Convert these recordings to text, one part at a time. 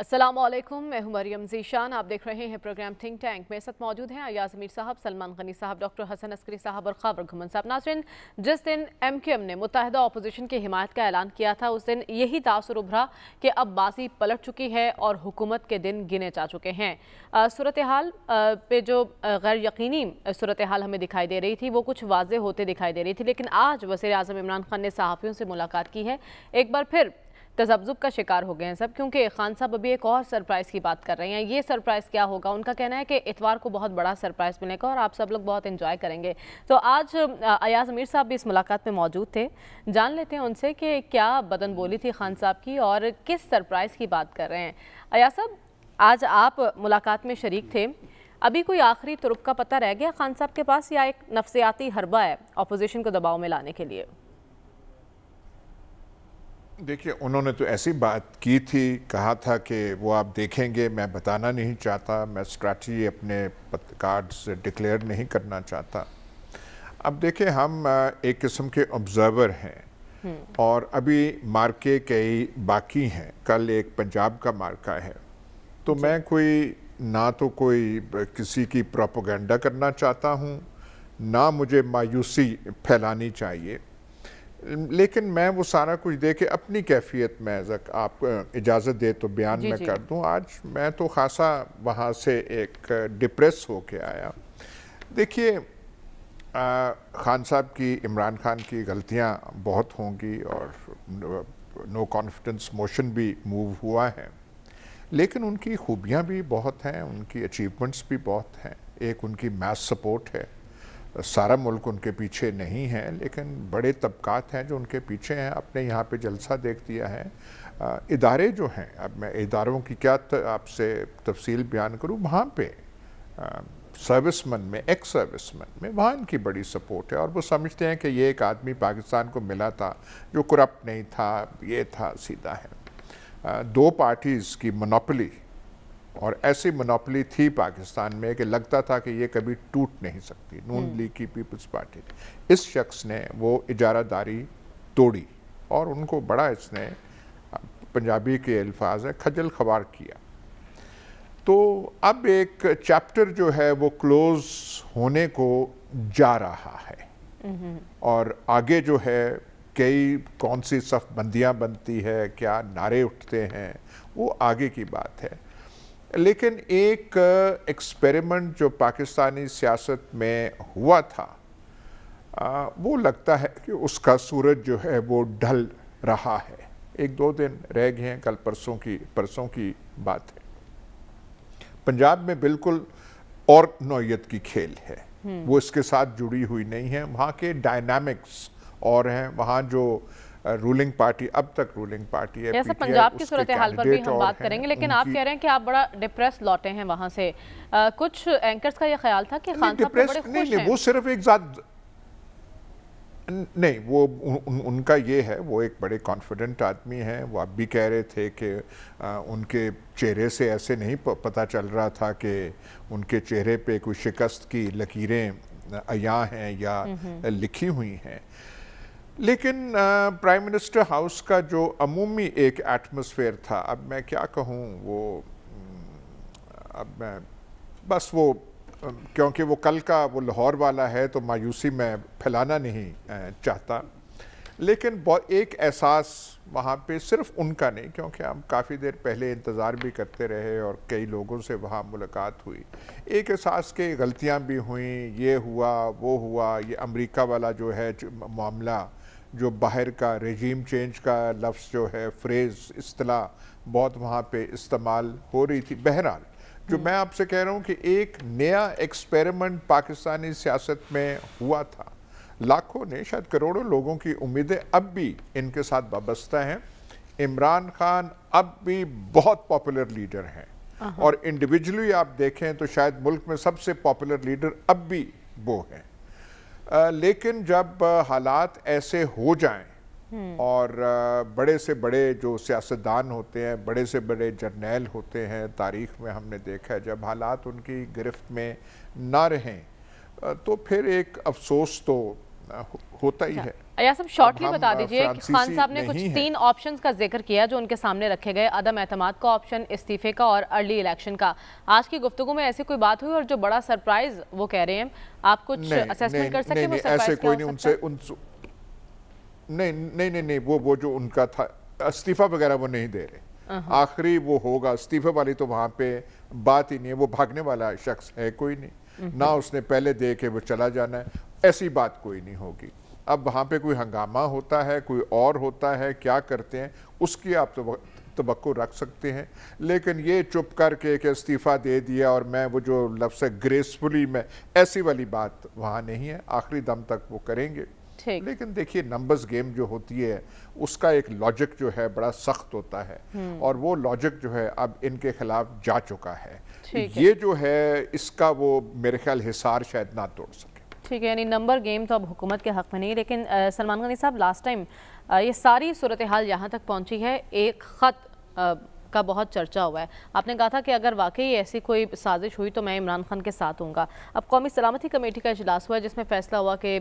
असलम मैं हूं मरियम जीशान आप देख रहे हैं प्रोग्राम थिंक टैंक मेरे साथ मौजूद हैं अयाज अमीर साहब सलमान गनी साहब डॉक्टर हसन अस्करी साहब और ख़बर घुमन साहब नाजरन जिस दिन एम के एम ने मुतहदा अपोजिशन की हिमायत का ऐलान किया था उस दिन यही तासर उभरा कि अब बाजी पलट चुकी है और हुकूमत के दिन गिने जा चुके हैं सूरत हाल पे जो गैर यकीनी सूरत हाल हमें दिखाई दे रही थी वो कुछ वाजे होते दिखाई दे रही थी लेकिन आज वजे अजम इमरान खान ने सहाफ़ियों से मुलाकात की है एक बार फिर तजब्जुब का शिकार हो गए हैं सब क्योंकि खान साहब अभी एक और सरप्राइज़ की बात कर रहे हैं ये सरप्राइज़ क्या होगा उनका कहना है कि इतवार को बहुत बड़ा सरप्राइज़ मिलेगा और आप सब लोग बहुत इन्जॉय करेंगे तो आज अयाज अमीर साहब भी इस मुलाकात में मौजूद थे जान लेते हैं उनसे कि क्या बदन बोली थी खान साहब की और किस सरप्राइज़ की बात कर रहे हैं अयाज साहब आज आप मुलाकात में शरीक थे अभी कोई आखिरी तुरुप का पता रह गया खान साहब के पास या एक नफसियाती हरबा है अपोजिशन को दबाव में लाने के लिए देखिए उन्होंने तो ऐसी बात की थी कहा था कि वो आप देखेंगे मैं बताना नहीं चाहता मैं स्ट्रैटी अपने कार्ड से डिक्लेयर नहीं करना चाहता अब देखिए हम एक किस्म के ऑब्जर्वर हैं हम्म। और अभी मार्के कई बाकी हैं कल एक पंजाब का मार्का है तो मैं कोई ना तो कोई किसी की प्रोपोगंडा करना चाहता हूँ ना मुझे मायूसी फैलानी चाहिए लेकिन मैं वो सारा कुछ दे के अपनी कैफियत में आप इजाज़त दे तो बयान में कर दूँ आज मैं तो खासा वहाँ से एक डिप्रेस हो के आया देखिए खान साहब की इमरान खान की गलतियाँ बहुत होंगी और नो कॉन्फिडेंस मोशन भी मूव हुआ है लेकिन उनकी खूबियाँ भी बहुत हैं उनकी अचीवमेंट्स भी बहुत हैं एक उनकी मैथ सपोर्ट है सारा मुल्क उनके पीछे नहीं है लेकिन बड़े तबकात हैं जो उनके पीछे हैं अपने यहाँ पे जलसा देख दिया है इदारे जो हैं अब मैं इदारों की क्या आपसे तफसील बयान करूँ वहाँ पे मैन में एक्स मैन में वहाँ इनकी बड़ी सपोर्ट है और वो समझते हैं कि ये एक आदमी पाकिस्तान को मिला था जो करप्ट नहीं था ये था सीधा है आ, दो पार्टीज़ की मोनोपली और ऐसी मोनोपली थी पाकिस्तान में कि लगता था कि ये कभी टूट नहीं सकती नून हम्म। लीग की पीपल्स पार्टी इस शख्स ने वो इजारादारी तोड़ी और उनको बड़ा इसने पंजाबी के अल्फाज है खजल खबार किया तो अब एक चैप्टर जो है वो क्लोज होने को जा रहा है हम्म। और आगे जो है कई कौन सी सफबंदियाँ बनती है क्या नारे उठते हैं वो आगे की बात है लेकिन एक एक्सपेरिमेंट uh, जो पाकिस्तानी सियासत में हुआ था आ, uh, वो लगता है कि उसका सूरज जो है वो ढल रहा है एक दो दिन रह गए हैं कल परसों की परसों की बात है पंजाब में बिल्कुल और नौयत की खेल है हम्म। वो इसके साथ जुड़ी हुई नहीं है वहाँ के डायनामिक्स और हैं वहाँ जो रूलिंग पार्टी अब तक रूलिंग पार्टी है ऐसा पंजाब की सूरत हाल पर भी हम बात करेंगे लेकिन आप कह रहे हैं कि आप बड़ा डिप्रेस लौटे हैं वहाँ से आ, कुछ एंकर्स का यह ख्याल था कि खान साहब तो बड़े खुश हैं वो सिर्फ एक जात नहीं वो उन, उन, उनका ये है वो एक बड़े कॉन्फिडेंट आदमी हैं वो आप भी कह रहे थे कि उनके चेहरे से ऐसे नहीं प, पता चल रहा था कि उनके चेहरे पे कोई शिकस्त की लकीरें अया हैं या हम्म, हम्म। लिखी हुई हैं लेकिन प्राइम मिनिस्टर हाउस का जो अमूमी एक एटमोसफेयर था अब मैं क्या कहूँ वो हम्म, अब मैं बस वो क्योंकि वो कल का वो लाहौर वाला है तो मायूसी मैं फैलाना नहीं चाहता लेकिन एक एहसास वहाँ पे सिर्फ उनका नहीं क्योंकि हम काफ़ी देर पहले इंतज़ार भी करते रहे और कई लोगों से वहाँ मुलाकात हुई एक एहसास के गलतियाँ भी हुई ये हुआ वो हुआ ये अमेरिका वाला जो है मामला जो बाहर का रेजीम चेंज का लफ्ज़ जो है फ्रेज़ असलाह बहुत वहाँ पे इस्तेमाल हो रही थी बहरहाल जो हम्म। मैं आपसे कह रहा हूँ कि एक नया एक्सपेरिमेंट पाकिस्तानी सियासत में हुआ था लाखों ने शायद करोड़ों लोगों की उम्मीदें अब भी इनके साथ वाबस्ता हैं इमरान खान अब भी बहुत पॉपुलर लीडर हैं और इंडिविजुअली आप देखें तो शायद मुल्क में सबसे पॉपुलर लीडर अब भी वो हैं आ, लेकिन जब हालात ऐसे हो जाएं हम्म। और बड़े से बड़े जो सियासतदान होते हैं बड़े से बड़े जर्नैल होते हैं तारीख में हमने देखा है जब हालात उनकी गिरफ्त में ना रहें तो फिर एक अफसोस तो होता ही अच्छा। है अयासम शॉर्टली बता दीजिए कि खान साहब ने कुछ तीन ऑप्शंस का जिक्र किया जो उनके सामने रखे गए अदम एतमाद का ऑप्शन इस्तीफे का और अर्ली इलेक्शन का आज की गुफ्तु में ऐसी कोई बात हुई और जो बड़ा सरप्राइज वो कह रहे हैं आप कुछ असेसमेंट कर सकते हैं ऐसे कोई नहीं उनसे उन नहीं नहीं वो वो जो उनका था इस्तीफा वगैरह वो नहीं दे रहे आखिरी वो होगा इस्तीफे वाली तो वहाँ पे बात ही नहीं है वो भागने वाला शख्स है कोई नहीं हम्म, ना हम्म। उसने पहले दे के वो चला जाना है ऐसी बात कोई नहीं होगी अब वहाँ पे कोई हंगामा होता है कोई और होता है क्या करते हैं उसकी आप तो रख सकते हैं लेकिन ये चुप करके एक इस्तीफ़ा दे दिया और मैं वो जो लफ्स है ग्रेसफुली मैं ऐसी वाली बात वहाँ नहीं है आखिरी दम तक वो करेंगे लेकिन देखिए नंबर्स गेम जो होती है उसका एक लॉजिक जो है बड़ा सख्त होता है हम्म। और वो लॉजिक जो है अब इनके खिलाफ जा चुका है ये जो है इसका वो मेरे ख्याल हिसार शायद ना तोड़ सकता ठीक है यानी नंबर गेम तो अब हुकूमत के हक़ में नहीं लेकिन सलमान गनी साहब लास्ट टाइम ये सारी सूरत हाल यहाँ तक पहुँची है एक ख़त का बहुत चर्चा हुआ है आपने कहा था कि अगर वाकई ऐसी कोई साजिश हुई तो मैं इमरान खान के साथ हूँ अब कौमी सलामती कमेटी का अजलास हुआ है जिसमें फैसला हुआ कि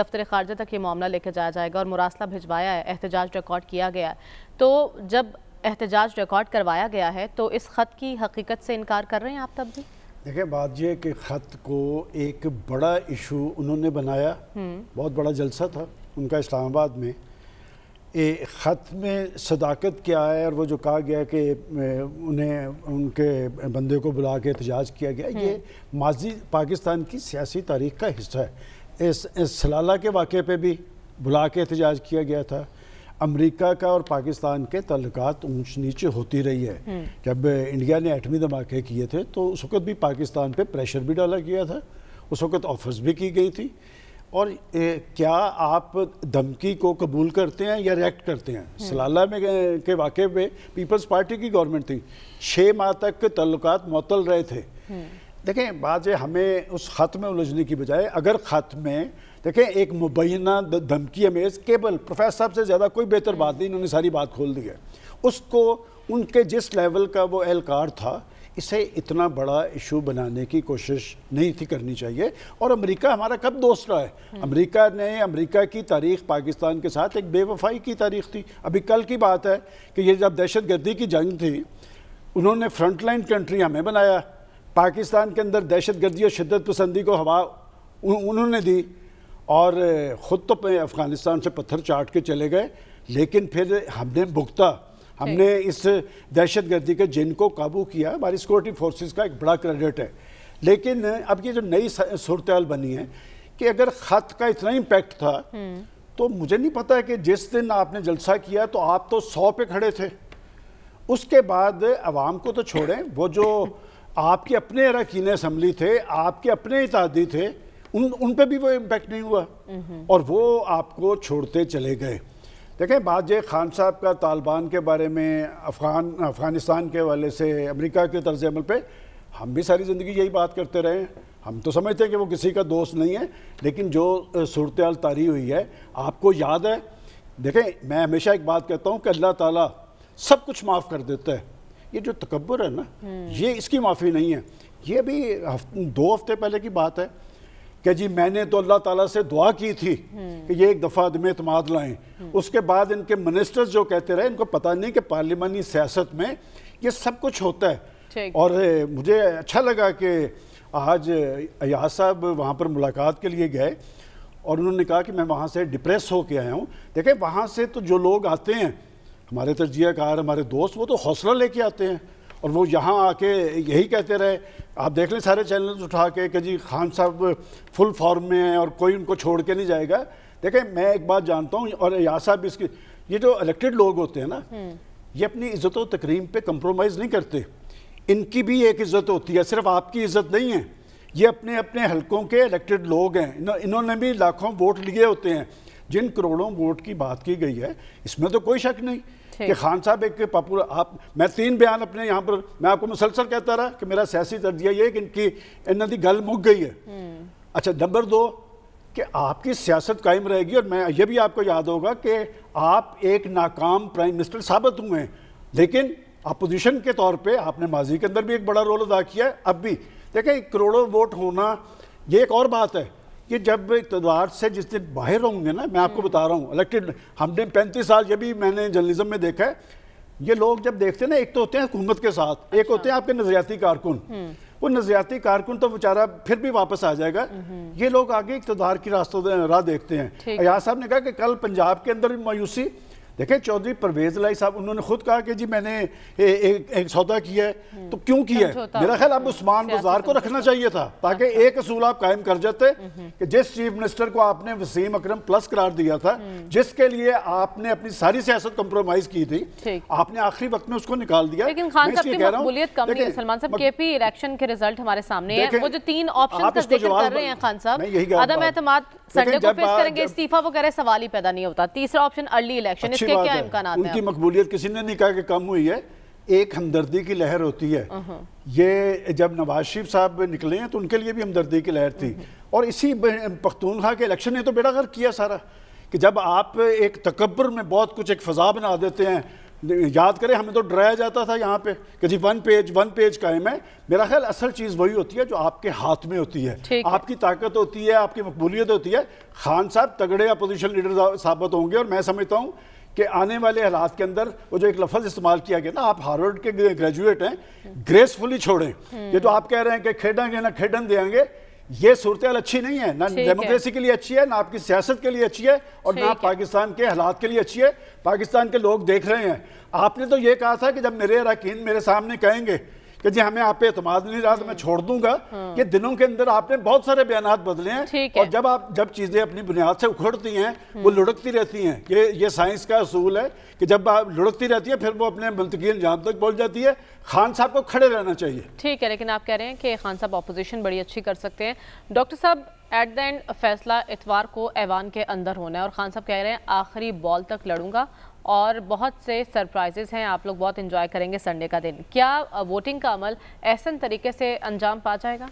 दफ्तर खारजा तक ये मामला लेके जाया जाएगा और मुरासला भिजवाया है एहतजाज रिकॉर्ड किया गया है तो जब एहतजाज रिकॉर्ड करवाया गया है तो इस ख़त की हकीकत से इनकार कर रहे हैं आप तब भी देखिए बात यह कि ख़त को एक बड़ा इशू उन्होंने बनाया हम्म। बहुत बड़ा जलसा था उनका इस्लामाबाद में ए, ख़त में सदाकत क्या है और वो जो कहा गया कि उन्हें उनके बंदे को बुला के एहतजाज किया गया ये हम्म। माजी पाकिस्तान की सियासी तारीख का हिस्सा है इस, इस सलाला के वाक़े पे भी बुला के एहतजाज किया गया था अमेरिका का और पाकिस्तान के तल्लक ऊंच नीचे होती रही है हम्म। जब इंडिया ने एटमी धमाके किए थे तो उस वक्त भी पाकिस्तान पे प्रेशर भी डाला गया था उस वक्त ऑफर्स भी की गई थी और ए, क्या आप धमकी को कबूल करते हैं या रिएक्ट करते हैं हम्म। सलाला में के वाक़े में पीपल्स पार्टी की गवर्नमेंट थी छः माह तक तल्लक मअतल रहे थे हम्म। देखें बाज हमें उस ख़त में उलझने की बजाय अगर ख़त में देखें एक मुबैना धमकी अमेज केबल प्रोफेसर साहब से ज़्यादा कोई बेहतर बात नहीं इन्होंने सारी बात खोल दी है उसको उनके जिस लेवल का वो एहलकार था इसे इतना बड़ा इशू बनाने की कोशिश नहीं थी करनी चाहिए और अमेरिका हमारा कब दोस्त रहा है हम्म। अमेरिका ने अमेरिका की तारीख पाकिस्तान के साथ एक बेवफाई की तारीख थी अभी कल की बात है कि ये जब दहशत गर्दी की जंग थी उन्होंने फ्रंटलाइन कंट्री हमें बनाया पाकिस्तान के अंदर दहशत गर्दी और शिदत पसंदी को हवा उन्होंने दी और ख़ुद तो अफ़गानिस्तान से पत्थर चाट के चले गए लेकिन फिर हमने भुगता हमने इस दहशत गर्दी के जिन को काबू किया हमारी सिक्योरिटी फोर्सेस का एक बड़ा क्रेडिट है लेकिन अब ये जो नई सूरत बनी है कि अगर ख़त का इतना इम्पैक्ट था हम्म। तो मुझे नहीं पता है कि जिस दिन आपने जलसा किया तो आप तो सौ पे खड़े थे उसके बाद अवाम को तो छोड़ें वो जो आपके अपने अरकिन असम्बली थे आपके अपने इतादी थे उन उन पर भी वो इम्पेक्ट नहीं हुआ और वो आपको छोड़ते चले गए देखें बात बाज खान साहब का तालिबान के बारे में अफगान अफगानिस्तान के वाले से अमेरिका के तर्ज अमल पर हम भी सारी ज़िंदगी यही बात करते रहे हम तो समझते हैं कि वो किसी का दोस्त नहीं है लेकिन जो सूरत तारी हुई है आपको याद है देखें मैं हमेशा एक बात कहता हूँ कि अल्लाह ताला सब कुछ माफ़ कर देता है ये जो तकबर है ना हम्म। ये इसकी माफ़ी नहीं है ये अभी हफ, दो हफ्ते पहले की बात है कि जी मैंने तो अल्लाह ताला से दुआ की थी कि ये एक दफ़ा आदम अतमाद लाएँ उसके बाद इनके मिनिस्टर्स जो कहते रहे इनको पता नहीं कि पार्लियामानी सियासत में ये सब कुछ होता है और मुझे अच्छा लगा कि आज अयाज साहब वहाँ पर मुलाकात के लिए गए और उन्होंने कहा कि मैं वहाँ से डिप्रेस होके आया हूँ देखें वहाँ से तो जो लोग आते हैं हमारे तजिया कार हमारे दोस्त वो तो हौसला लेके आते हैं और वो यहाँ आके यही कहते रहे आप देख लें सारे चैनल्स उठा के कि जी खान साहब फुल फॉर्म में हैं और कोई उनको छोड़ के नहीं जाएगा देखें मैं एक बात जानता हूँ और या साहब इसकी ये जो इलेक्टेड लोग होते हैं ना हम्म। ये अपनी इज्जत व तकरीम पे कंप्रोमाइज़ नहीं करते इनकी भी एक इज्जत होती है सिर्फ आपकी इज्जत नहीं है ये अपने अपने हलकों के इलेक्टेड लोग हैं इन्होंने भी लाखों वोट लिए होते हैं जिन करोड़ों वोट की बात की गई है इसमें तो कोई शक नहीं कि खान साहब एक पॉपुलर आप मैं तीन बयान अपने यहाँ पर मैं आपको मुसलसल कहता रहा कि मेरा सियासी तर्जिया ये कि इनकी इन्हों गल मुक गई है हम्म। अच्छा नंबर दो कि आपकी सियासत कायम रहेगी और मैं ये भी आपको याद होगा कि आप एक नाकाम प्राइम मिनिस्टर साबित हुए हैं लेकिन अपोजिशन के तौर पर आपने माजी के अंदर भी एक बड़ा रोल अदा किया है अब भी देखिए करोड़ों वोट होना ये एक और बात है कि जब इतदार से जिस दिन बाहर होंगे ना मैं आपको हम्म। बता रहा हूँ इलेक्टेड हमने पैंतीस साल जब भी मैंने जर्नलिज्म में देखा है ये लोग जब देखते हैं ना एक तो होते हैं हुकूमत के साथ अच्छा। एक होते हैं आपके नजरियाती कारकुन हम्म। वो नजरियाती कारकुन तो बेचारा फिर भी वापस आ जाएगा हम्म। ये लोग आगे इकतदार की रास्तों राह देखते हैं अयाज साहब ने कहा कि कल पंजाब के अंदर भी मायूसी देखें चौधरी परवेज लाई साहब उन्होंने खुद कहा कि जी मैंने ए, एक, एक सौदा किया है हम्म। तो क्यों किया है मेरा ख्याल अब हम्म। उस्मान बाजार को रखना चाहिए था ताकि अच्छा। एक असूल आप कायम कर जाते हम्म, कि जिस चीफ मिनिस्टर को आपने वसीम अकरम प्लस करार दिया था जिसके लिए आपने अपनी सारी सियासत कंप्रोमाइज की थी आपने आखिरी वक्त में उसको निकाल दिया लेकिन खान साहब की हमारे सामने है वो जो रहे सवाल ही पैदा नहीं होता तीसरा ऑप्शन अर्ली इलेक्शन अच्छी बात है उनकी मकबूलियत किसी ने नहीं कहा कि कम हुई है एक हमदर्दी की लहर होती है हम्म। ये जब नवाज शरीफ साहब निकले हैं तो उनके लिए भी हमदर्दी की लहर थी हम्म। और इसी पख्तूनखा के इलेक्शन ने तो बेड़ा गर्क किया सारा कि जब आप एक तकबर में बहुत कुछ एक फ़जा बना देते हैं याद करें हमें तो डराया जाता था यहाँ पे कि जी वन पेज वन पेज कायम है मेरा ख्याल असल चीज़ वही होती है जो आपके हाथ में होती है आपकी है। ताकत होती है आपकी मकबूलियत होती है खान साहब तगड़े अपोजिशन लीडर साबित होंगे और मैं समझता हूँ कि आने वाले हालात के अंदर वो जो एक लफज इस्तेमाल किया गया ना आप हार्वर्ड के ग्रेजुएट हैं ग्रेसफुली छोड़ें ये तो आप कह रहे हैं कि खेडेंगे ना खेडन देंगे ये सूरत अच्छी नहीं है ना डेमोक्रेसी के लिए अच्छी है ना आपकी सियासत के लिए अच्छी है और ना पाकिस्तान के हालात के लिए अच्छी है पाकिस्तान के लोग देख रहे हैं आपने तो ये कहा था कि जब मेरे अरकिन मेरे सामने कहेंगे कि जी हमें आप पे एतमाद नहीं रहा तो मैं छोड़ दूंगा कि दिनों के अंदर आपने बहुत सारे बयान बदले हैं और जब आप जब चीज़ें अपनी बुनियाद से उखड़ती हैं वो लुढ़कती रहती हैं ये ये साइंस का असूल है कि जब आप लुढ़कती रहती है फिर वो अपने मनतकी अंजाम तक पहुँच जाती है खान साहब को खड़े रहना चाहिए ठीक है लेकिन आप कह रहे हैं कि खान साहब अपोजिशन बड़ी अच्छी कर सकते हैं डॉक्टर साहब एट द एंड फैसला इतवार को ऐवान के अंदर होना है और खान साहब कह रहे हैं आखिरी बॉल तक लड़ूंगा और बहुत से सरप्राइजेज हैं आप लोग बहुत इन्जॉय करेंगे संडे का दिन क्या वोटिंग का अमल ऐसा तरीके से अंजाम पा जाएगा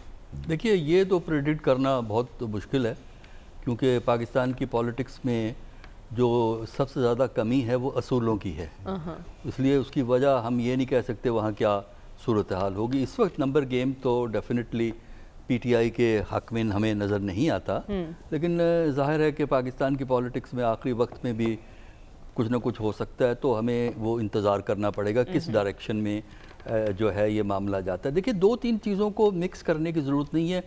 देखिए ये तो प्रेडिक्ट करना बहुत मुश्किल है क्योंकि पाकिस्तान की पॉलिटिक्स में जो सबसे ज़्यादा कमी है वो असूलों की है uh-huh. इसलिए उसकी वजह हम ये नहीं कह सकते वहाँ क्या सूरत हाल होगी इस वक्त नंबर गेम तो डेफिनेटली पीटीआई के हक में हमें नज़र नहीं आता हम्म। लेकिन जाहिर है कि पाकिस्तान की पॉलिटिक्स में आखिरी वक्त में भी कुछ ना कुछ हो सकता है तो हमें वो इंतज़ार करना पड़ेगा किस डायरेक्शन हम्म। में जो है ये मामला जाता है देखिए दो तीन चीज़ों को मिक्स करने की ज़रूरत नहीं है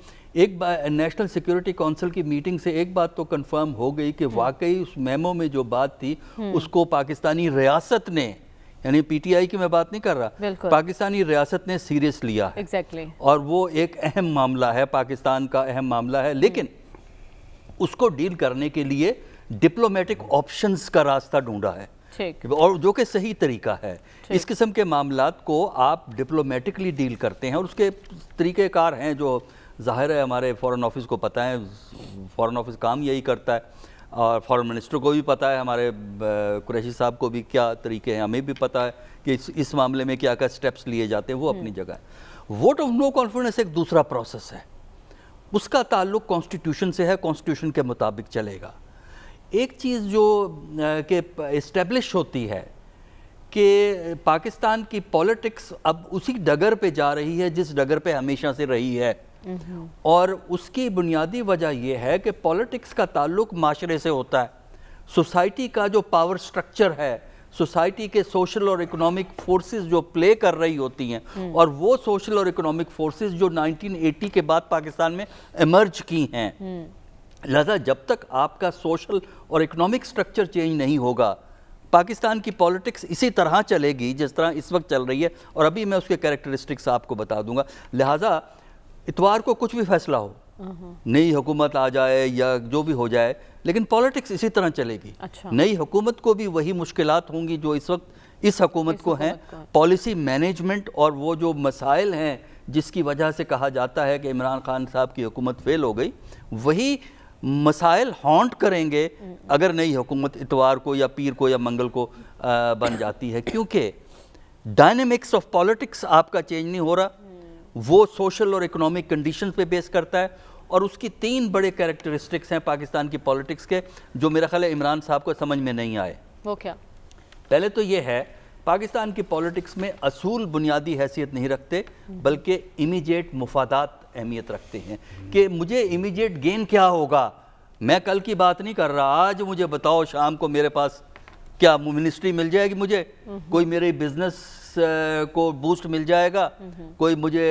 एक नेशनल सिक्योरिटी काउंसिल की मीटिंग से एक बात तो कंफर्म हो गई कि हम्म। वाकई उस मेमो में जो बात थी हम्म। उसको पाकिस्तानी रियासत ने यानी पीटीआई की मैं बात नहीं कर रहा पाकिस्तानी रियासत ने सीरियस लिया है exactly. और वो एक अहम मामला है पाकिस्तान का अहम मामला है लेकिन उसको डील करने के लिए डिप्लोमेटिक ऑप्शंस का रास्ता ढूंढा है और जो कि सही तरीका है इस किस्म के मामला को आप डिप्लोमेटिकली डील करते हैं और उसके तरीक़ेकार हैं जो जाहिर है हमारे फॉरेन ऑफिस को पता है फॉरेन ऑफिस काम यही करता है और फॉरेन मिनिस्टर को भी पता है हमारे कुरैशी साहब को भी क्या तरीके हैं हमें भी पता है कि इस, इस मामले में क्या क्या स्टेप्स लिए जाते हैं वो अपनी हम्म। जगह है वोट ऑफ नो कॉन्फिडेंस एक दूसरा प्रोसेस है उसका ताल्लुक कॉन्स्टिट्यूशन से है कॉन्स्टिट्यूशन के मुताबिक चलेगा एक चीज़ जो के इस्टेब्लिश होती है कि पाकिस्तान की पॉलिटिक्स अब उसी डगर पे जा रही है जिस डगर पे हमेशा से रही है और उसकी बुनियादी वजह यह है कि पॉलिटिक्स का ताल्लुक माशरे से होता है सोसाइटी का जो पावर स्ट्रक्चर है सोसाइटी के सोशल और इकोनॉमिक फोर्सेस जो प्ले कर रही होती हैं हम्म। और वो सोशल और इकोनॉमिक फोर्सेस जो 1980 के बाद पाकिस्तान में इमर्ज की हैं हम्म। लिहाजा जब तक आपका सोशल और इकोनॉमिक स्ट्रक्चर चेंज नहीं होगा पाकिस्तान की पॉलिटिक्स इसी तरह चलेगी जिस तरह इस वक्त चल रही है और अभी मैं उसके कैरेक्टरिस्टिक्स आपको बता दूंगा लिहाजा इतवार को कुछ भी फैसला हो नई हुकूमत आ जाए या जो भी हो जाए लेकिन पॉलिटिक्स इसी तरह चलेगी अच्छा। नई हुकूमत को भी वही मुश्किल होंगी जो इस वक्त इस हुकूमत को हैं पॉलिसी मैनेजमेंट और वो जो मसाइल हैं जिसकी वजह से कहा जाता है कि इमरान खान साहब की हुकूमत फेल हो गई वही मसाइल हॉन्ट करेंगे अगर नई हुकूमत इतवार को या पीर को या मंगल को बन जाती है क्योंकि डायनेमिक्स ऑफ पॉलिटिक्स आपका चेंज नहीं हो रहा वो सोशल और इकोनॉमिक कंडीशन पे बेस करता है और उसकी तीन बड़े कैरेक्टरिस्टिक्स हैं पाकिस्तान की पॉलिटिक्स के जो मेरा ख्याल है इमरान साहब को समझ में नहीं आए वो क्या पहले तो ये है पाकिस्तान की पॉलिटिक्स में असूल बुनियादी हैसियत नहीं रखते बल्कि इमीजिएट मुफादात अहमियत रखते हैं कि मुझे इमीजिएट गेन क्या होगा मैं कल की बात नहीं कर रहा आज मुझे बताओ शाम को मेरे पास क्या मिनिस्ट्री मिल जाएगी मुझे हम्म। कोई मेरे बिजनेस को बूस्ट मिल जाएगा हम्म। कोई मुझे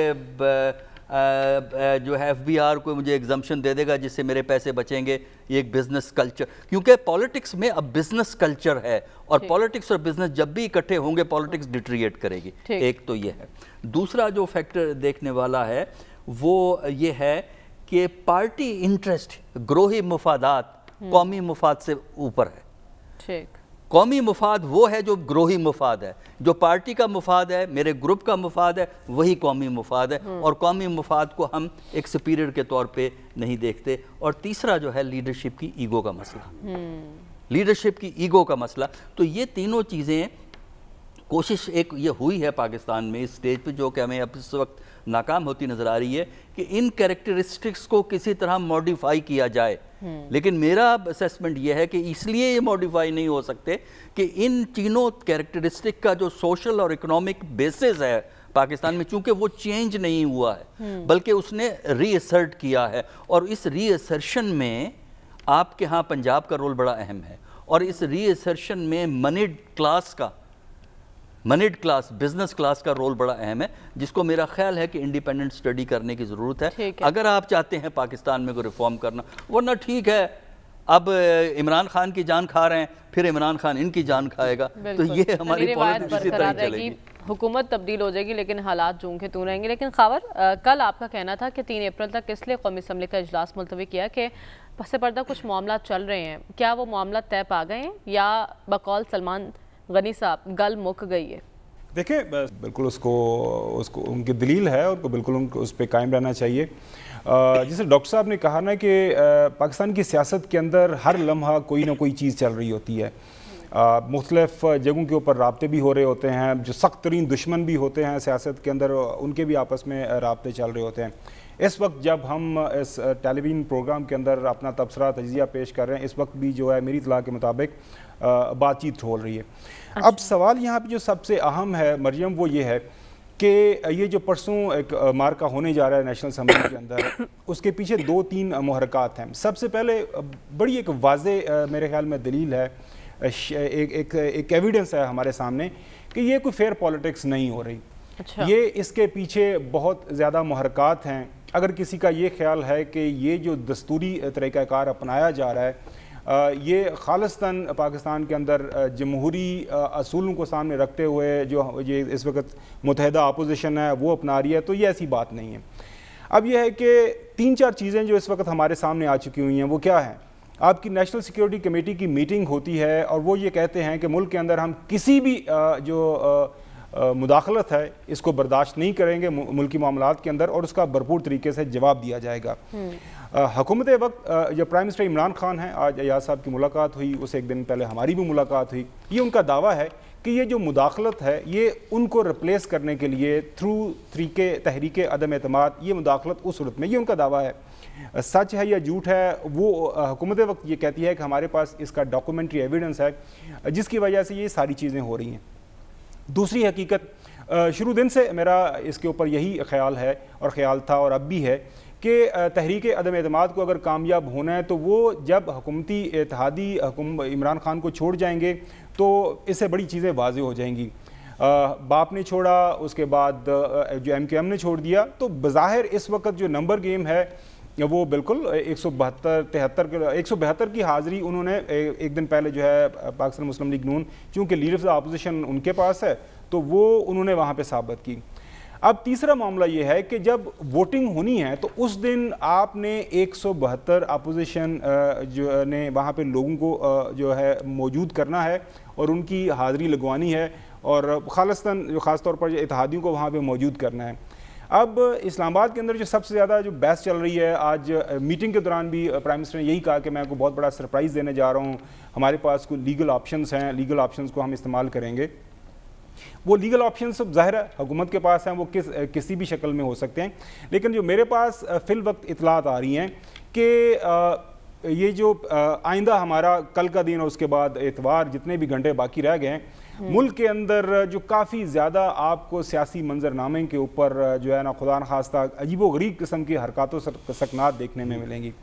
जो है एफ बी आर को मुझे एग्जाम्शन दे देगा जिससे मेरे पैसे बचेंगे ये एक बिजनेस कल्चर क्योंकि पॉलिटिक्स में अब बिजनेस कल्चर है और पॉलिटिक्स और बिजनेस जब भी इकट्ठे होंगे पॉलिटिक्स डिट्रिएट करेगी एक तो ये है दूसरा जो फैक्टर देखने वाला है वो ये है कि पार्टी इंटरेस्ट ग्रोही मुफादात हम्म। कौमी मुफाद से ऊपर है ठीक कौमी मुफाद वो है जो ग्रोही मुफाद है जो पार्टी का मुफाद है मेरे ग्रुप का मुफाद है वही कौमी मुफाद है हम्म। और कौमी मुफाद को हम एक सुपीरियर के तौर पर नहीं देखते और तीसरा जो है लीडरशिप की ईगो का मसला लीडरशिप हम्म। की ईगो का मसला तो ये तीनों चीज़ें कोशिश एक ये हुई है पाकिस्तान में इस स्टेज पे जो कि हमें अब इस वक्त नाकाम होती नज़र आ रही है कि इन कैरेक्टरिस्टिक्स को किसी तरह मॉडिफाई किया जाए हम्म। लेकिन मेरा असेसमेंट यह है कि इसलिए ये मॉडिफाई नहीं हो सकते कि इन तीनों कैरेक्टरिस्टिक का जो सोशल और इकोनॉमिक बेसिस है पाकिस्तान में चूंकि वो चेंज नहीं हुआ है हम्म। बल्कि उसने रीअसर्ट किया है और इस रीअसर्शन में आपके यहाँ पंजाब का रोल बड़ा अहम है और इस रीअसर्शन में मनीड क्लास का मनीड क्लास बिजनेस क्लास का रोल बड़ा अहम है जिसको मेरा ख्याल है कि इंडिपेंडेंट स्टडी करने की ज़रूरत है।, है अगर आप चाहते हैं पाकिस्तान में कोई रिफॉर्म करना वरना ठीक है अब इमरान खान की जान खा रहे हैं फिर इमरान खान इनकी जान खाएगा तो ये तो हमारी पॉलिटिक्स हुकूमत तब्दील हो जाएगी लेकिन हालात जूं के तू रहेंगे लेकिन खबर कल आपका कहना था कि तीन अप्रैल तक इसलिए कौमी असम्बली का अजलास मुलतवी किया कि पसपर्दा कुछ मामला चल रहे हैं क्या वो मामला तय पा गए हैं या बकौल सलमान गनी साहब गल मुक गई है देखिए बिल्कुल उसको उसको उनकी दलील है उनको बिल्कुल उनको उस पर कायम रहना चाहिए जैसे डॉक्टर साहब ने कहा ना कि पाकिस्तान की सियासत के अंदर हर लम्हा कोई ना कोई चीज़ चल रही होती है मुख्तलफ़ जगहों के ऊपर रबते भी हो रहे होते हैं जो सख्त तरीन दुश्मन भी होते हैं सियासत के अंदर उनके भी आपस में रबते चल रहे होते हैं इस वक्त जब हम इस टेलीविजन प्रोग्राम के अंदर अपना तबसरा तजिया पेश कर रहे हैं इस वक्त भी जो है मेरी इतला के मुताबिक बातचीत हो रही है अच्छा। अब सवाल यहाँ पर जो सबसे अहम है मरियम वो ये है कि ये जो परसों एक मार्का होने जा रहा है नेशनल असम्बली के अंदर उसके पीछे दो तीन महरकत हैं सबसे पहले बड़ी एक वाज मेरे ख्याल में दलील है एक एक एक एविडेंस है हमारे सामने कि ये कोई फेयर पॉलिटिक्स नहीं हो रही अच्छा। ये इसके पीछे बहुत ज़्यादा महरक़ात हैं अगर किसी का ये ख्याल है कि ये जो दस्तूरी तरीक़ाकार अपनाया जा रहा है ये खालस्तन पाकिस्तान के अंदर जमहूरी असूलों को सामने रखते हुए जो ये इस वक्त मुतहदा अपोजिशन है वो अपना रही है तो ये ऐसी बात नहीं है अब यह है कि तीन चार चीज़ें जो इस वक्त हमारे सामने आ चुकी हुई हैं वो क्या हैं आपकी नेशनल सिक्योरिटी कमेटी की मीटिंग होती है और वो ये कहते हैं कि मुल्क के अंदर हम किसी भी जो मुदाखलत है इसको बर्दाश्त नहीं करेंगे मुल्की मामला के अंदर और उसका भरपूर तरीके से जवाब दिया जाएगा हम्म। हुकूमत वक्त जब प्राइम मिनिस्टर इमरान खान हैं आज अयाज साहब की मुलाकात हुई उसे एक दिन पहले हमारी भी मुलाकात हुई ये उनका दावा है कि ये जो मुदाखलत है ये उनको रिप्लेस करने के लिए थ्रू तरीके तहरीक अदम अतमाद ये मुदाखलत उस सूरत में ये उनका दावा है सच है या झूठ है वो हुकूमत वक्त ये कहती है कि हमारे पास इसका डॉक्यूमेंट्री एविडेंस है जिसकी वजह से ये सारी चीज़ें हो रही हैं दूसरी हकीकत शुरू दिन से मेरा इसके ऊपर यही ख्याल है और ख्याल था और अब भी है कि तहरीक अदम अतमाद को अगर कामयाब होना है तो वो जब हुकूमती इतिहादी इमरान खान को छोड़ जाएंगे तो इससे बड़ी चीज़ें वाज हो जाएंगी बाप ने छोड़ा उसके बाद जो एम क्यू एम ने छोड़ दिया तो बज़ाहिर इस वक्त जो नंबर गेम है वो बिल्कुल एक सौ बहत्तर तिहत्तर एक सौ बहत्तर की हाज़िरी उन्होंने एक दिन पहले जो है पाकिस्तान मुस्लिम लीग नून चूँकि लीडर ऑफ द अपोजिशन उनके पास है तो वो उन्होंने वहाँ पर साबित की अब तीसरा मामला ये है कि जब वोटिंग होनी है तो उस दिन आपने एक सौ बहत्तर अपोजिशन जो ने वहाँ पर लोगों को जो है मौजूद करना है और उनकी हाज़िरी लगवानी है और खालस्तन जो ख़ास तौर पर इतिहादियों को वहाँ पर मौजूद करना है अब इस्लामाबाद के अंदर जो सबसे ज़्यादा जो बहस चल रही है आज मीटिंग के दौरान भी प्राइम मिनिस्टर ने यही कहा कि मैं आपको बहुत बड़ा सरप्राइज़ देने जा रहा हूँ हमारे पास कुछ लीगल ऑप्शंस हैं लीगल ऑप्शंस को हम इस्तेमाल करेंगे वो लीगल ऑप्शन सब ज़ाहिर हुकूमत के पास हैं वो किस किसी भी शक्ल में हो सकते हैं लेकिन जो मेरे पास फ़िल वक्त इतलात आ रही हैं कि ये जो आइंदा हमारा कल का दिन और उसके बाद एतवार जितने भी घंटे बाकी रह गए हैं हम्म। मुल्क के अंदर जो काफ़ी ज़्यादा आपको सियासी मंजरनामे के ऊपर जो है ना खुदा खास्ता अजीब गरीब किस्म की हरकतों सकनात देखने में हम्म। मिलेंगी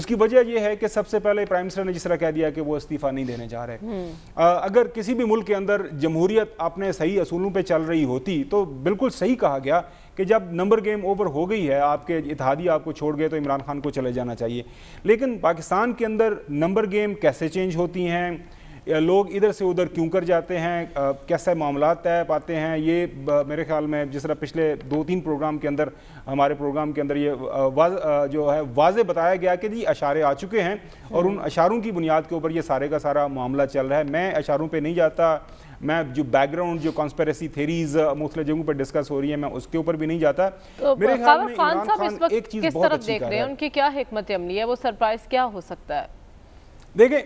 उसकी वजह यह है कि सबसे पहले प्राइम मिनिस्टर ने जिस तरह कह दिया कि वो इस्तीफ़ा नहीं देने जा रहे हम्म। अगर किसी भी मुल्क के अंदर जमहूरियत अपने सही असूलों पर चल रही होती तो बिल्कुल सही कहा गया कि जब नंबर गेम ओवर हो गई है आपके इतिहादी आपको छोड़ गए तो इमरान खान को चले जाना चाहिए लेकिन पाकिस्तान के अंदर नंबर गेम कैसे चेंज होती हैं लोग इधर से उधर क्यों कर जाते हैं कैसे मामला तय पाते हैं ये मेरे ख्याल में जिस तरह पिछले दो तीन प्रोग्राम के अंदर हमारे प्रोग्राम के अंदर ये वाज जो है वाजे बताया गया कि जी अशारे आ चुके हैं और उन अशारों की बुनियाद के ऊपर ये सारे का सारा मामला चल रहा है मैं अशारों पर नहीं जाता मैं जो बैकग्राउंड जो कॉन्स्पेरेसी थेरीज मुख्तल जगहों पर डिस्कस हो रही है मैं उसके ऊपर भी नहीं जाता तो मेरे ख्याल में खान साहब इस वक्त किस तरफ देख रहे हैं उनकी क्या हमत अमली है वो सरप्राइज क्या हो सकता है देखें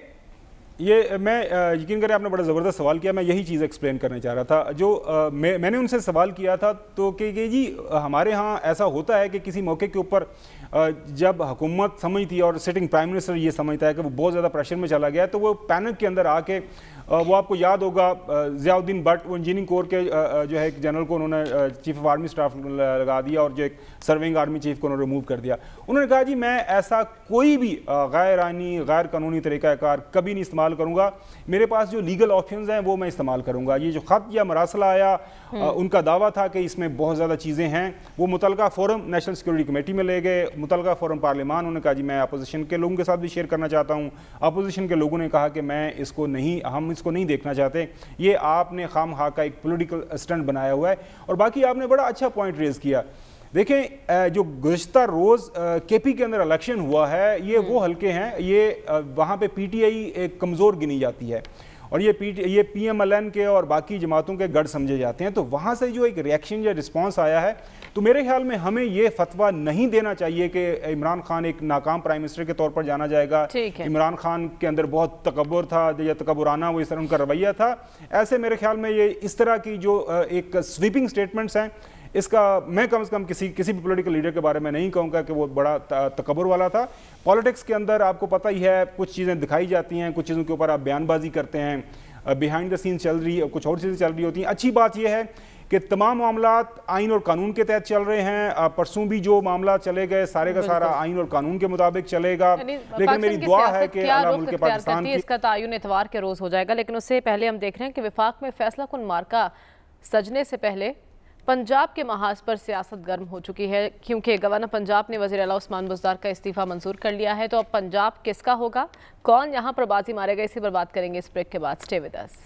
ये मैं यकीन करें आपने बड़ा ज़बरदस्त सवाल किया मैं यही चीज़ एक्सप्लेन करना चाह रहा था जो मैं मैंने उनसे सवाल किया था तो कि जी हमारे यहाँ ऐसा होता है कि किसी मौके के ऊपर जब हुकूमत समझती और सिटिंग प्राइम मिनिस्टर ये समझता है कि वो बहुत ज़्यादा प्रेशर में चला गया तो वो पैनिक के अंदर आके वो आपको याद होगा जियाउद्दीन भट्ट वो इंजीनियरिंग कोर के जो है एक जनरल को उन्होंने चीफ ऑफ आर्मी स्टाफ लगा दिया और जो एक सर्विंग आर्मी चीफ को उन्होंने रिमूव कर दिया उन्होंने कहा जी मैं ऐसा कोई भी गैर आनी गैर कानूनी तरीक़ाकार कभी नहीं इस्तेमाल करूँगा मेरे पास जो लीगल ऑप्शन हैं वो मैं इस्तेमाल करूँगा ये जो ख़त या मरासला आया हम्म। उनका दावा था कि इसमें बहुत ज़्यादा चीज़ें हैं वो मुतल फोरम नेशनल सिक्योरिटी कमेटी में ले गए मुतल फोरम पार्लियमान उन्होंने कहा जी मैं अपोजिशन के लोगों के साथ भी शेयर करना चाहता हूँ अपोजिशन के लोगों ने कहा कि मैं इसको नहीं हम डेवलपमेंट्स को नहीं देखना चाहते ये आपने खाम खा का एक पोलिटिकल स्टंट बनाया हुआ है और बाकी आपने बड़ा अच्छा पॉइंट रेज किया देखें जो गुज्त रोज़ के पी के अंदर इलेक्शन हुआ है ये हम्म। वो हल्के हैं ये वहाँ पे पीटीआई एक कमज़ोर गिनी जाती है और ये पी ये पी के और बाकी जमातों के गढ़ समझे जाते हैं तो वहाँ से जो एक रिएक्शन या रिस्पॉन्स आया है तो मेरे ख्याल में हमें ये फतवा नहीं देना चाहिए कि इमरान खान एक नाकाम प्राइम मिनिस्टर के तौर पर जाना जाएगा इमरान खान के अंदर बहुत तकबर था या तकबराना वो इस तरह उनका रवैया था ऐसे मेरे ख्याल में ये इस तरह की जो एक स्वीपिंग स्टेटमेंट्स हैं इसका मैं कम से कम किसी किसी भी पोलिटिकल लीडर के बारे में नहीं कहूँगा कि वो बड़ा तकबर वाला था पॉलिटिक्स के अंदर आपको पता ही है कुछ चीज़ें दिखाई जाती हैं कुछ चीज़ों के ऊपर आप बयानबाजी करते हैं बिहाइंड द सीन चल रही है कुछ और चीज़ें चल रही होती हैं अच्छी बात यह है कि तमाम मामला आइन और कानून के तहत चल रहे हैं परसों भी जो मामला चले गए सारे का सारा आइन और कानून के मुताबिक चलेगा लेकिन मेरी दुआ है कि के पाकिस्तान की इसका तयन इतवार के रोज हो जाएगा लेकिन उससे पहले हम देख रहे हैं कि विफाक में फैसला कुन मार्का सजने से पहले पंजाब के महाज पर सियासत गर्म हो चुकी है क्योंकि गवर्नर पंजाब ने वजी अला उस्मान बुजदार का इस्तीफा मंजूर कर लिया है तो अब पंजाब किसका होगा कौन यहाँ पर बाजी मारेगा इसी पर बात करेंगे इस ब्रेक के बाद stay with us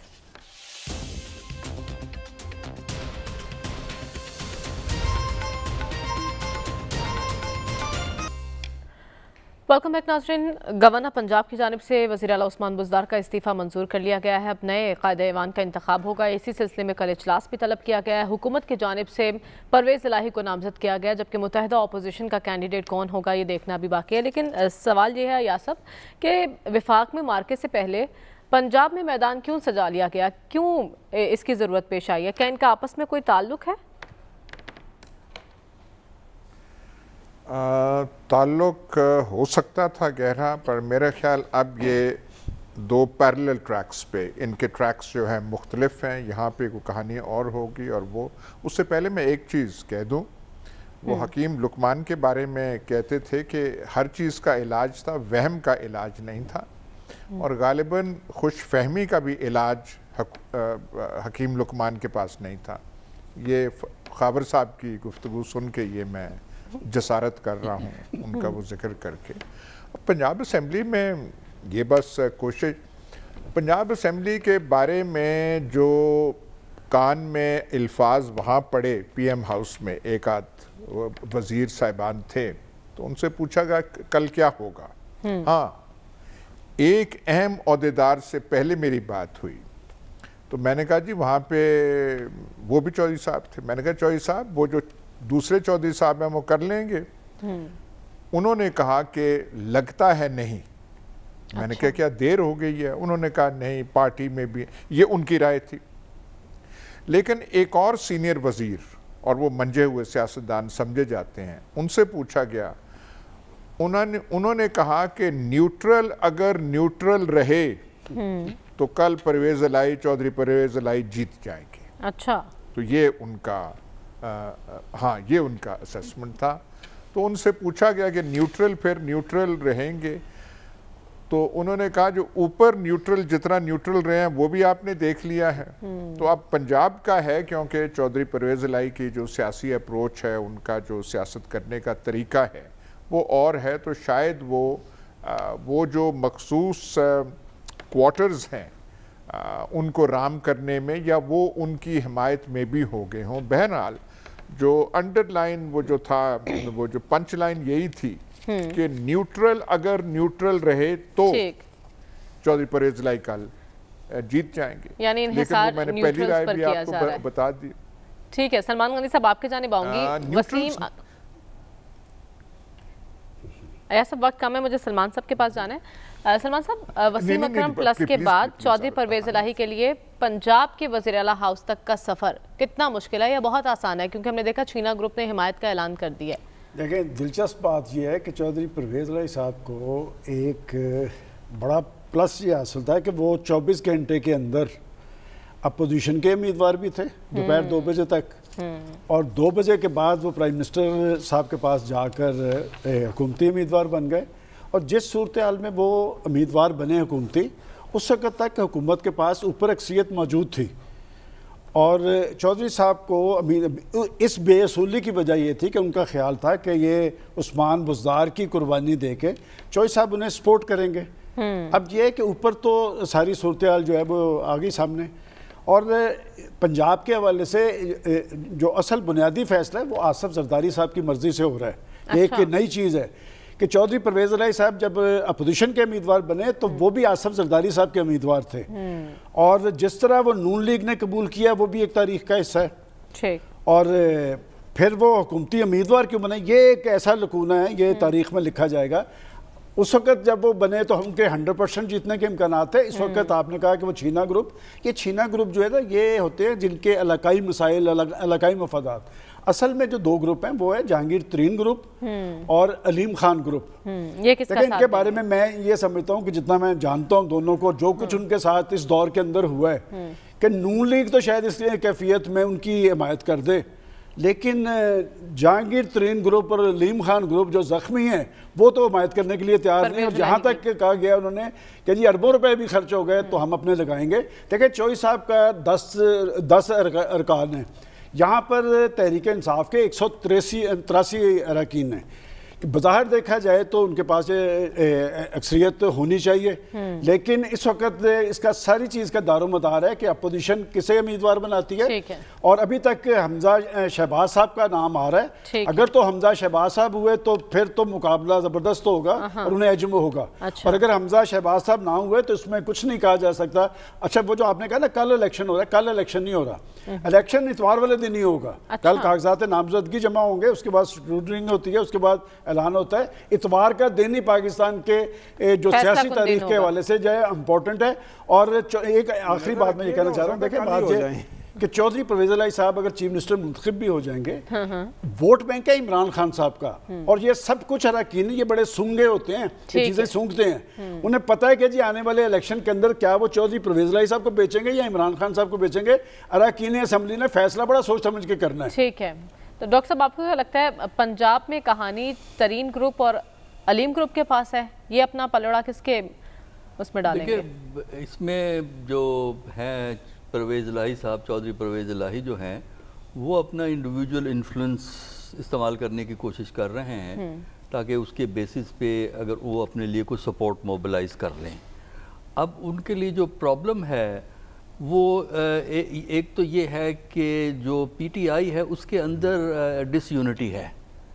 welcome back नाजरीन गवर्नर पंजाब की जानब से वजी अला उस्मान बुजदार का इस्तीफ़ा मंजूर कर लिया गया है अब नए कायद ऐवान का इंतखब होगा इसी सिलसिले में कल इजलास भी तलब किया गया है हुकूमत की जानब से परवेज़ इलाही को नामजद किया गया जबकि मुतहदा अपोजिशन का कैंडिडेट कौन होगा ये देखना भी बाकी है लेकिन सवाल ये है यासब कि विफाक में मार्के से पहले पंजाब में मैदान क्यों सजा लिया गया क्यों इसकी ज़रूरत पेश आई है क्या इनका आपस में कोई ताल्लुक है ताल्लुक हो सकता था गहरा पर मेरा ख्याल अब ये दो पैरेलल ट्रैक्स पे इनके ट्रैक्स जो हैं मुख्तलिफ हैं यहाँ पे कोई कहानी और होगी और वो उससे पहले मैं एक चीज़ कह दूँ वो हम्म। हकीम लुकमान के बारे में कहते थे कि हर चीज़ का इलाज था वहम का इलाज नहीं था हम्म। और गालिबा खुश फहमी का भी इलाज हक, आ, हकीम लुकमान के पास नहीं था ये खाबर साहब की गुफ्तु सुन के ये मैं जसारत कर रहा हूँ उनका वो जिक्र करके पंजाब असम्बली में ये बस कोशिश पंजाब असम्बली के बारे में जो कान में अल्फाज वहाँ पड़े पीएम हाउस में एक आध वज़ीर साहिबान थे तो उनसे पूछा गया कल क्या होगा हम्म। हाँ एक अहम अहदेदार से पहले मेरी बात हुई तो मैंने कहा जी वहाँ पे वो भी चौधरी साहब थे मैंने कहा चौधरी साहब वो जो दूसरे चौधरी साहब हैं वो कर लेंगे हम्म। उन्होंने कहा कि लगता है नहीं मैंने अच्छा। कहा क्या देर हो गई है उन्होंने कहा नहीं पार्टी में भी ये उनकी राय थी लेकिन एक और सीनियर वजीर और वो मंजे हुए सियासतदान समझे जाते हैं उनसे पूछा गया उन्होंने उन्होंने कहा कि न्यूट्रल अगर न्यूट्रल रहे हम्म। तो कल परवेज लाई चौधरी परवेज लाई जीत जाएंगे अच्छा तो ये उनका हाँ ये उनका असेसमेंट था तो उनसे पूछा गया कि न्यूट्रल फिर न्यूट्रल रहेंगे तो उन्होंने कहा जो ऊपर न्यूट्रल जितना न्यूट्रल रहे हैं वो भी आपने देख लिया है हम्म। तो अब पंजाब का है क्योंकि चौधरी परवेज लाई की जो सियासी अप्रोच है उनका जो सियासत करने का तरीका है वो और है तो शायद वो आ, वो जो मखसूस क्वार्टर्स हैं उनको राम करने में या वो उनकी हमायत में भी हो गए हों बहरहाल जो अंडरलाइन वो जो था वो जो पंच लाइन यही थी हम्म। कि न्यूट्रल अगर न्यूट्रल रहे तो चौधरी परेज लाई कल जीत जाएंगे यानी लेकिन वो मैंने पहली राय भी आपको बता दी ठीक है सलमान गांधी साहब आपके जाने पाऊंगी वसीम ऐसा वक्त कम है मुझे सलमान साहब के पास जाना है सलमान साहब वसीम अकरम प्लस के बाद चौधरी परवेज इलाही के लिए पंजाब के वजीर अला हाउस तक का सफ़र कितना मुश्किल है या बहुत आसान है क्योंकि हमने देखा चीना ग्रुप ने हिमायत का ऐलान कर दिया है देखें दिलचस्प बात यह है कि चौधरी परवेज अली साहब को एक बड़ा प्लस ये हासिल था कि वो 24 घंटे के अंदर अपोजिशन के उम्मीदवार भी थे दोपहर दो बजे तक हम्म। और दो बजे के बाद वो प्राइम मिनिस्टर साहब के पास जाकर हुकूमती उम्मीदवार बन गए और जिस सूरत हाल में वो उम्मीदवार बने हुकूमती उस वक़्त तक हुकूमत के पास ऊपर अक्सियत मौजूद थी और चौधरी साहब को इस बेसूली की वजह ये थी कि उनका ख्याल था कि ये उस्मान बुजार की कुर्बानी दे के चौधरी साहब उन्हें सपोर्ट करेंगे हम्म। अब ये है कि ऊपर तो सारी सूरत जो है वो आ गई सामने और पंजाब के हवाले से जो असल बुनियादी फैसला है वो आसफ जरदारी साहब की मर्ज़ी से हो रहा है अच्छा। एक नई चीज़ है कि चौधरी परवेज राय साहब जब अपोजिशन के उम्मीदवार बने तो वो भी आसफ जरदारी साहब के उम्मीदवार थे हम्म। और जिस तरह वो नून लीग ने कबूल किया वो भी एक तारीख का हिस्सा है और फिर वो हुकूमती उम्मीदवार क्यों बने ये एक ऐसा लकूना है ये हम्म। तारीख में लिखा जाएगा उस वक्त जब वो बने तो हम के हंड्रेड परसेंट जीतने के इम्कान थे इस वक्त हम्म। आपने कहा कि वो छीना ग्रुप ये छीना ग्रुप जो है ना ये होते हैं जिनके इलाकई मसाइल इलाकाई मफादात असल में जो दो ग्रुप हैं वो है जहांगीर तरीन ग्रुप हम्म। और अलीम खान ग्रुप हम्म। ये किसका लेकिन इनके बारे में मैं ये समझता हूँ कि जितना मैं जानता हूँ दोनों को जो कुछ उनके साथ इस दौर के अंदर हुआ है कि नून लीग तो शायद इसलिए कैफियत में उनकी हमायत कर दे लेकिन जहांगीर तरीन ग्रुप और लीम खान ग्रुप जो ज़ख्मी हैं वो तो हमायत करने के लिए तैयार नहीं और जहाँ तक कहा गया उन्होंने कि जी अरबों रुपए भी खर्च हो गए तो हम अपने लगाएंगे देखिए चौई साहब का दस दस अरकान हैं यहाँ पर तहरीक इंसाफ के एक सौ तिरासी तिरासी अरकान हैं बाहर देखा जाए तो उनके पास अक्सरियत होनी चाहिए हम्म। लेकिन इस वक्त इसका सारी चीज़ का दारो मदार है कि अपोजिशन किसे उम्मीदवार बनाती है, है। और अभी तक हमजा शहबाज साहब का नाम आ रहा है अगर तो हमजा शहबाज साहब हुए तो फिर तो मुकाबला ज़बरदस्त होगा हाँ, हाँ। और उन्हें अजम होगा अच्छा। और अगर हमजा शहबाज साहब ना हुए तो इसमें कुछ नहीं कहा जा सकता अच्छा वो जो आपने कहा ना कल इलेक्शन हो रहा है कल इलेक्शन नहीं हो रहा हम्म। इलेक्शन इतवार वाले दिन ही होगा कल अच्छा। कागजात नामजदगी जमा होंगे उसके बाद स्क्रूटनिंग होती है उसके बाद ऐलान होता है इतवार का दिन ही पाकिस्तान के जो सियासी तारीख के हवाले से जो है इम्पोर्टेंट है और एक आखिरी बात मैं ये कहना चाह रहा हूँ तो देखें बात कि चौधरी परवेज लाई साहब अगर चीफ मिनिस्टर मुंतब भी हो जाएंगे हाँ, हाँ। वोट बैंक है इमरान खान साहब का हम्म। और ये सब कुछ अरकिन ये बड़े सूंगे होते हैं ये चीज़ें सूंघते हैं हम्म। उन्हें पता है कि जी आने वाले इलेक्शन के अंदर क्या वो चौधरी परवेज लाई साहब को बेचेंगे या इमरान खान साहब को बेचेंगे अरकिन असम्बली ने फैसला बड़ा सोच समझ के करना है ठीक है तो डॉक्टर साहब आपको क्या लगता है पंजाब में कहानी तरीन ग्रुप और अलीम ग्रुप के पास है ये अपना पलड़ा किसके उसमें डालेंगे इसमें जो हैं परवेज़ लाही साहब चौधरी परवेज़ लाही जो हैं वो अपना इंडिविजुअल इन्फ्लुएंस इस्तेमाल करने की कोशिश कर रहे हैं हम्म। ताकि उसके बेसिस पे अगर वो अपने लिए कुछ सपोर्ट मोबिलाइज कर लें अब उनके लिए जो प्रॉब्लम है वो ए, एक तो ये है कि जो पीटीआई है उसके अंदर डिसयूनिटी है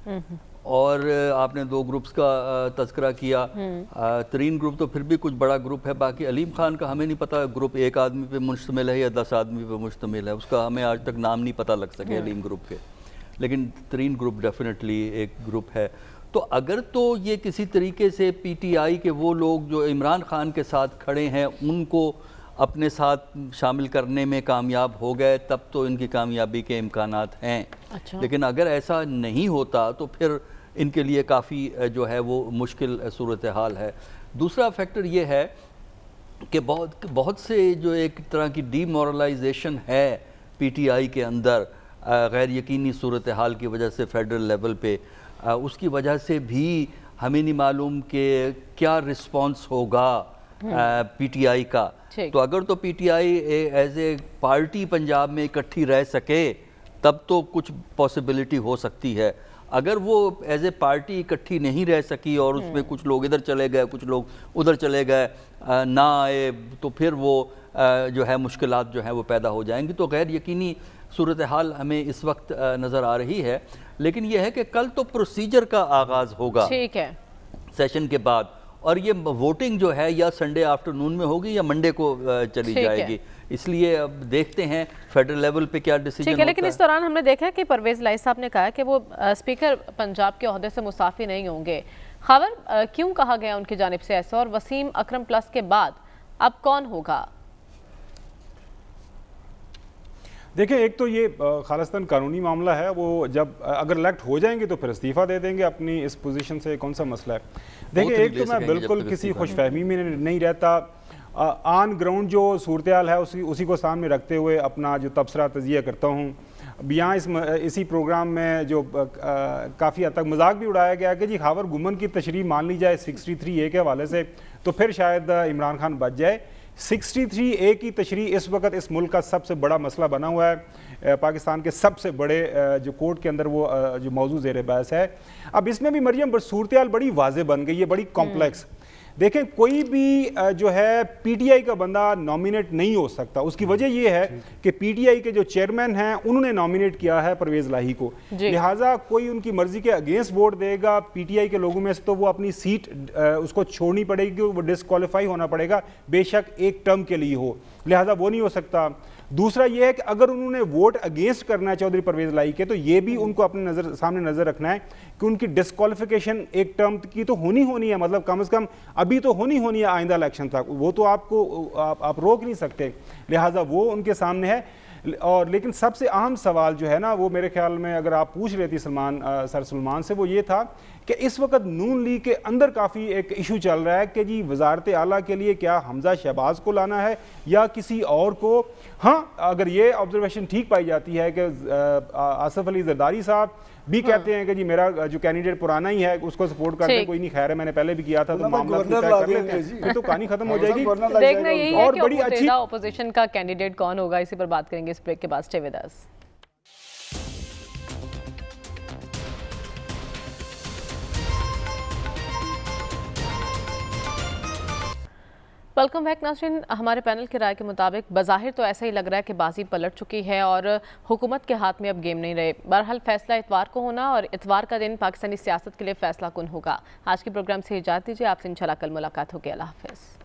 हम्म। और आपने दो ग्रुप्स का तस्करा किया हम्म। तरीन ग्रुप तो फिर भी कुछ बड़ा ग्रुप है बाकी अलीम खान का हमें नहीं पता ग्रुप एक आदमी पे मुश्तमिल है या दस आदमी पे मुश्तमिल है उसका हमें आज तक नाम नहीं पता लग सके हम्म। अलीम ग्रुप के लेकिन तरीन ग्रुप डेफिनेटली एक ग्रुप है तो अगर तो ये किसी तरीके से आई के वो लोग जो इमरान खान के साथ खड़े हैं उनको अपने साथ शामिल करने में कामयाब हो गए तब तो इनकी कामयाबी के इम्कान हैं अच्छा। लेकिन अगर ऐसा नहीं होता तो फिर इनके लिए काफ़ी जो है वो मुश्किल सूरत हाल है दूसरा फैक्टर ये है कि बहुत बहुत से जो एक तरह की डीमोरलाइजेशन है पीटीआई के अंदर गैर यकीनी सूरत हाल की वजह से फेडरल लेवल पे उसकी वजह से भी हमें नहीं मालूम कि क्या रिस्पांस होगा हम्म। पीटीआई का तो अगर तो PTI as a party Punjab में इकट्ठी रह सके तब तो कुछ पॉसिबिलिटी हो सकती है अगर वो एज ए पार्टी इकट्ठी नहीं रह सकी और हम्म। उसमें कुछ लोग इधर चले गए कुछ लोग उधर चले गए ना आए तो फिर वो जो है मुश्किल जो हैं वो पैदा हो जाएंगी तो गैर यकीनी सूरत हाल हमें इस वक्त नज़र आ रही है लेकिन यह है कि कल तो प्रोसीजर का आगाज़ होगा ठीक है सेशन के बाद और ये वोटिंग जो है या संडे आफ्टरनून में होगी या मंडे को चली जाएगी इसलिए अब देखते हैं फेडरल लेवल पे क्या डिसीजन ठीक है लेकिन इस दौरान हमने देखा कि परवेज लाई साहब ने कहा कि वो स्पीकर पंजाब के अहदे से मुसाफी नहीं होंगे खबर क्यों कहा गया उनकी जानब से ऐसा और वसीम अक्रम प्लस के बाद अब कौन होगा देखिए एक तो ये खालिस्तान कानूनी मामला है वो जब अगर इलेक्ट हो जाएंगे तो फिर इस्तीफ़ा दे देंगे अपनी इस पोजीशन से कौन सा मसला है देखिए एक तो मैं बिल्कुल किसी खुशफहमी में नहीं रहता ऑन ग्राउंड जो सूरत है उसी उसी को सामने रखते हुए अपना जो तबसरा तजिया करता हूँ अब यहाँ इस इसी प्रोग्राम में जो काफ़ी हद तक मजाक भी उड़ाया गया कि जी खावर गुमन की तशरी मान ली जाए सिक्सटी थ्री ए के हवाले से तो फिर शायद इमरान खान बच जाए 63 ए की तशरी इस वक्त इस मुल्क का सबसे बड़ा मसला बना हुआ है पाकिस्तान के सबसे बड़े जो कोर्ट के अंदर वो जो मौजूद जेर बहस है अब इसमें भी मरियम सूरत बड़ी वाजे बन गई है बड़ी हम्म। कॉम्प्लेक्स देखें कोई भी जो है पीटीआई का बंदा नॉमिनेट नहीं हो सकता उसकी हम्म। वजह यह है कि पीटीआई के जो चेयरमैन हैं उन्होंने नॉमिनेट किया है परवेज लाही को लिहाजा कोई उनकी मर्जी के अगेंस्ट वोट देगा पीटीआई के लोगों में से तो वो अपनी सीट उसको छोड़नी पड़ेगी वो डिसक्वालीफाई होना पड़ेगा बेशक एक टर्म के लिए हो लिहाजा वो नहीं हो सकता दूसरा यह है कि अगर उन्होंने वोट अगेंस्ट करना है चौधरी परवेज लाई के तो ये भी उनको अपने नजर सामने नजर रखना है कि उनकी डिस्कालिफिकेशन एक टर्म की तो होनी होनी है मतलब कम अज कम अभी तो होनी होनी है आइंदा इलेक्शन तक वो तो आपको आप, आप रोक नहीं सकते लिहाजा वो उनके सामने है और लेकिन सबसे अहम सवाल जो है ना वो मेरे ख्याल में अगर आप पूछ रहे थे सलमान सर सलमान से वो ये था कि इस वक्त नून लीग के अंदर काफ़ी एक इशू चल रहा है कि जी वजारत आला के लिए क्या हमजा शहबाज को लाना है या किसी और को हाँ अगर ये ऑब्जर्वेशन ठीक पाई जाती है कि आसफ़ अली जरदारी साहब भी हाँ। कहते हैं कि जी मेरा जो कैंडिडेट पुराना ही है उसको सपोर्ट करते कोई नहीं खैर है मैंने पहले भी किया था तो मामला कर लेते हैं फिर तो कहानी खत्म हो जाएगी देखना यही है कि बड़ी अच्छी का कैंडिडेट कौन होगा इसी पर बात करेंगे इस ब्रेक के बाद stay with us welcome back नासन हमारे पैनल की राय के मुताबिक बज़ाहिर तो ऐसा ही लग रहा है कि बाजी पलट चुकी है और हुकूमत के हाथ में अब गेम नहीं रहे बहरहाल फैसला इतवार को होना और इतवार का दिन पाकिस्तानी सियासत के लिए फैसला कन होगा आज के प्रोग्राम से इजाज़ दीजिए आपसे इंशाल्लाह कल मुलाकात होगी अल्लाह हाफिज़